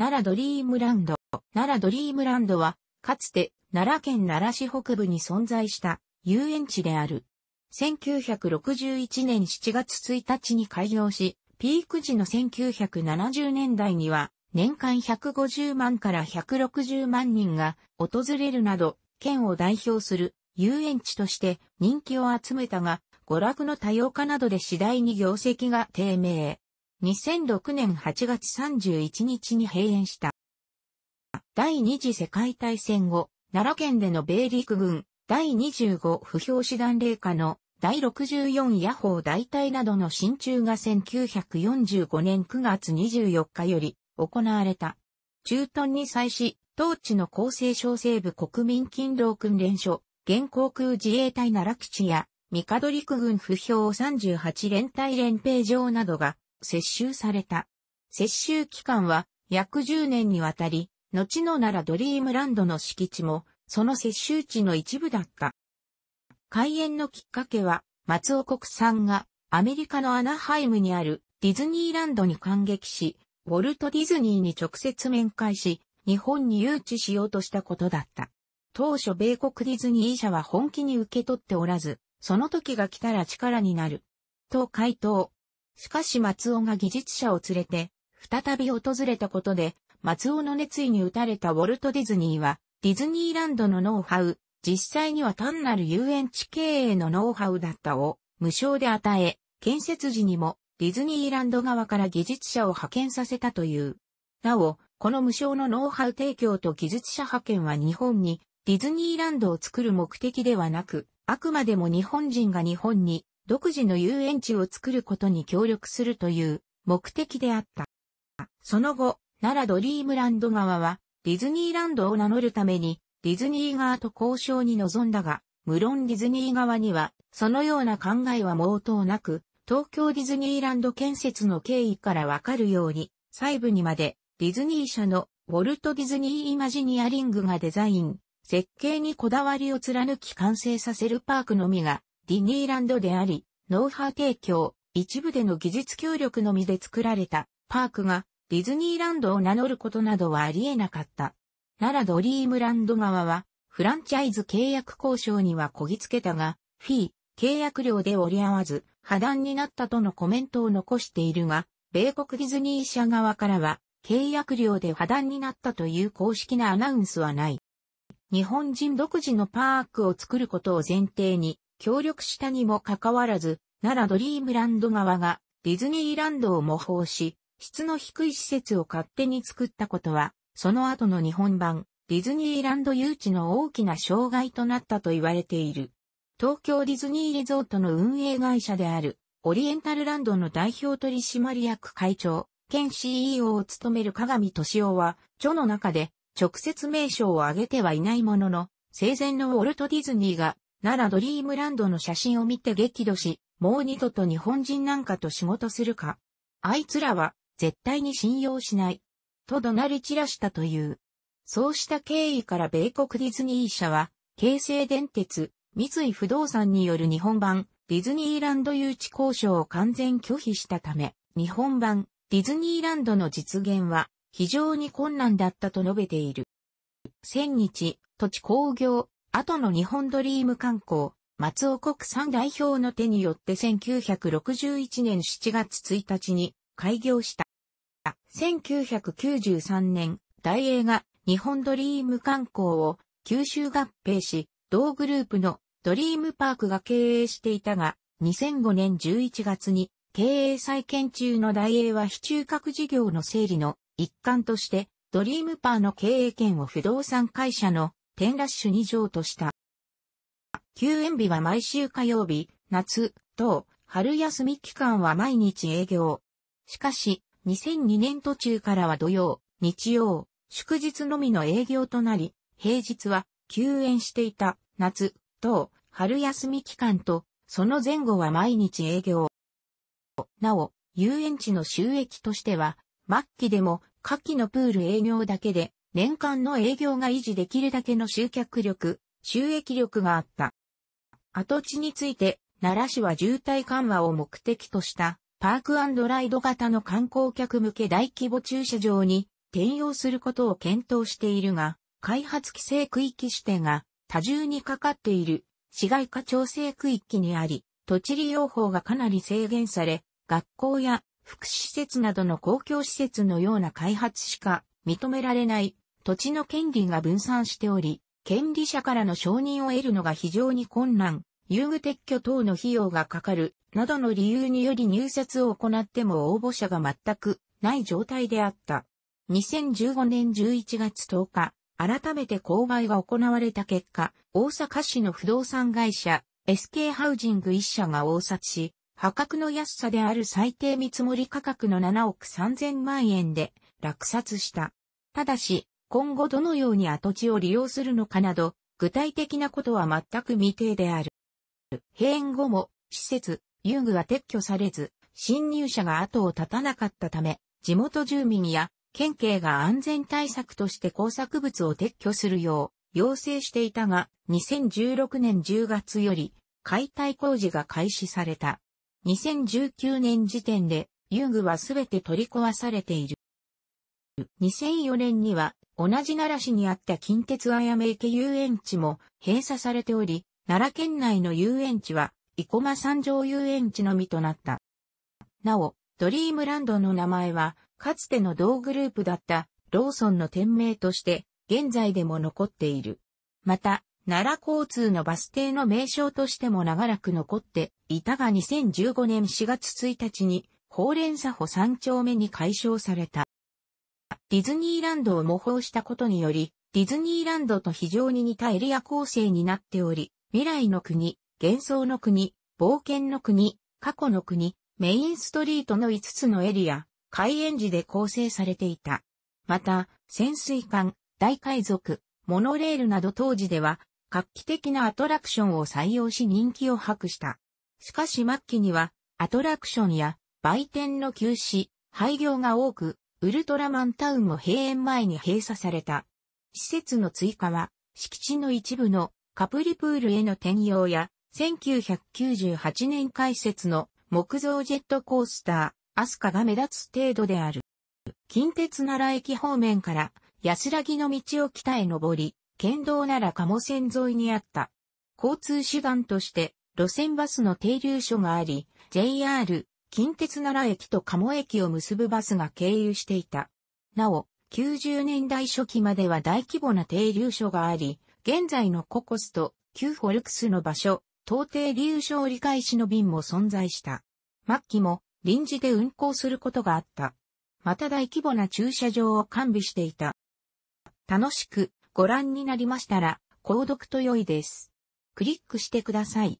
奈良ドリームランド。奈良ドリームランドは、かつて奈良県奈良市北部に存在した遊園地である。1961年7月1日に開業し、ピーク時の1970年代には、年間150万から160万人が訪れるなど、県を代表する遊園地として人気を集めたが、娯楽の多様化などで次第に業績が低迷。2006年8月31日に閉園した。第二次世界大戦後、奈良県での米陸軍第25不評師団令下の第64野砲大隊などの進駐が1945年9月24日より行われた。駐屯に際し、当地の厚生省西部国民勤労訓練所、現航空自衛隊奈良基地や、三角陸軍不評38連隊連兵場などが接収された。接収期間は約10年にわたり、後の奈良ドリームランドの敷地も、その接収地の一部だった。開園のきっかけは、松尾国んがアメリカのアナハイムにあるディズニーランドに感激し、ウォルト・ディズニーに直接面会し、日本に誘致しようとしたことだった。当初米国ディズニー社は本気に受け取っておらず、その時が来たら力になる。と回答。しかし松尾が技術者を連れて、再び訪れたことで、松尾の熱意に打たれたウォルト・ディズニーは、ディズニーランドのノウハウ、実際には単なる遊園地経営のノウハウだったを、無償で与え、建設時にも、ディズニーランド側から技術者を派遣させたという。なお、この無償のノウハウ提供と技術者派遣は日本にディズニーランドを作る目的ではなく、あくまでも日本人が日本に独自の遊園地を作ることに協力するという目的であった。その後、奈良ドリームランド側は、ディズニーランドを名乗るために、ディズニー側と交渉に臨んだが、無論ディズニー側には、そのような考えは毛頭なく、東京ディズニーランド建設の経緯からわかるように、細部にまで、ディズニー社のウォルト・ディズニー・イマジニアリングがデザイン、設計にこだわりを貫き完成させるパークのみがディニーランドであり、ノウハウ提供、一部での技術協力のみで作られたパークがディズニーランドを名乗ることなどはあり得なかった。奈良ドリームランド側はフランチャイズ契約交渉にはこぎつけたが、フィー、契約料で折り合わず、破談になったとのコメントを残しているが、米国ディズニー社側からは、契約料で破談になったという公式なアナウンスはない。日本人独自のパークを作ることを前提に、協力したにもかかわらず、奈良ドリームランド側がディズニーランドを模倣し、質の低い施設を勝手に作ったことは、その後の日本版、ディズニーランド誘致の大きな障害となったと言われている。東京ディズニーリゾートの運営会社である、オリエンタルランドの代表取締役会長、兼 CEO を務める加美敏夫は、著の中で直接名称を挙げてはいないものの、生前のウォルト・ディズニーがならドリームランドの写真を見て激怒し、もう二度と日本人なんかと仕事するか。あいつらは、絶対に信用しない。と怒鳴り散らしたという。そうした経緯から米国ディズニー社は、京成電鉄、三井不動産による日本版、ディズニーランド誘致交渉を完全拒否したため、日本版、ディズニーランドの実現は、非常に困難だったと述べている。千日、土地工業、後の日本ドリーム観光、松尾国産代表の手によって1961年7月1日に開業した。1993年、大英が日本ドリーム観光を九州合併し、同グループのドリームパークが経営していたが、2005年11月に経営再建中の大英は非中核事業の整理の一環として、ドリームパーの経営権を不動産会社の天ラッシュ2条とした。休園日は毎週火曜日、夏、等、春休み期間は毎日営業。しかし、2002年途中からは土曜、日曜、祝日のみの営業となり、平日は休園していた夏、等、春休み期間と、その前後は毎日営業。なお、遊園地の収益としては、末期でも、夏季のプール営業だけで、年間の営業が維持できるだけの集客力、収益力があった。跡地について、奈良市は渋滞緩和を目的とした、パークライド型の観光客向け大規模駐車場に転用することを検討しているが、開発規制区域指定が多重にかかっている市街化調整区域にあり、土地利用法がかなり制限され、学校や福祉施設などの公共施設のような開発しか認められない土地の権利が分散しており、権利者からの承認を得るのが非常に困難、遊具撤去等の費用がかかる、などの理由により入札を行っても応募者が全くない状態であった。2015年11月10日、改めて購買が行われた結果、大阪市の不動産会社、SK ハウジング1社が応札し、破格の安さである最低見積もり価格の7億3000万円で落札した。ただし、今後どのように跡地を利用するのかなど、具体的なことは全く未定である。閉園後も、施設、遊具は撤去されず、侵入者が後を絶たなかったため、地元住民や県警が安全対策として工作物を撤去するよう要請していたが、2016年10月より解体工事が開始された。2019年時点で遊具はすべて取り壊されている。2004年には同じ奈良市にあった近鉄あやめ池遊園地も閉鎖されており、奈良県内の遊園地は、生駒山上遊園地のみとなった。なお、ドリームランドの名前は、かつての同グループだったローソンの店名として、現在でも残っている。また、奈良交通のバス停の名称としても長らく残っていたが2015年4月1日に、ほうれんさほ3丁目に解消された。ディズニーランドを模倣したことにより、ディズニーランドと非常に似たエリア構成になっており、未来の国、幻想の国、冒険の国、過去の国、メインストリートの5つのエリア、開園時で構成されていた。また、潜水艦、大海賊、モノレールなど当時では、画期的なアトラクションを採用し人気を博した。しかし末期には、アトラクションや売店の休止、廃業が多く、ウルトラマンタウンも閉園前に閉鎖された。施設の追加は、敷地の一部のカプリプールへの転用や、1998年開設の木造ジェットコースター、アスカが目立つ程度である。近鉄奈良駅方面から安らぎの道を北へ登り、県道奈良鴨線沿いにあった。交通手段として路線バスの停留所があり、JR 近鉄奈良駅と鴨駅を結ぶバスが経由していた。なお、90年代初期までは大規模な停留所があり、現在のココスと旧フォルクスの場所、到底流所折り返しの便も存在した。末期も臨時で運行することがあった。また大規模な駐車場を完備していた。楽しくご覧になりましたら、購読と良いです。クリックしてください。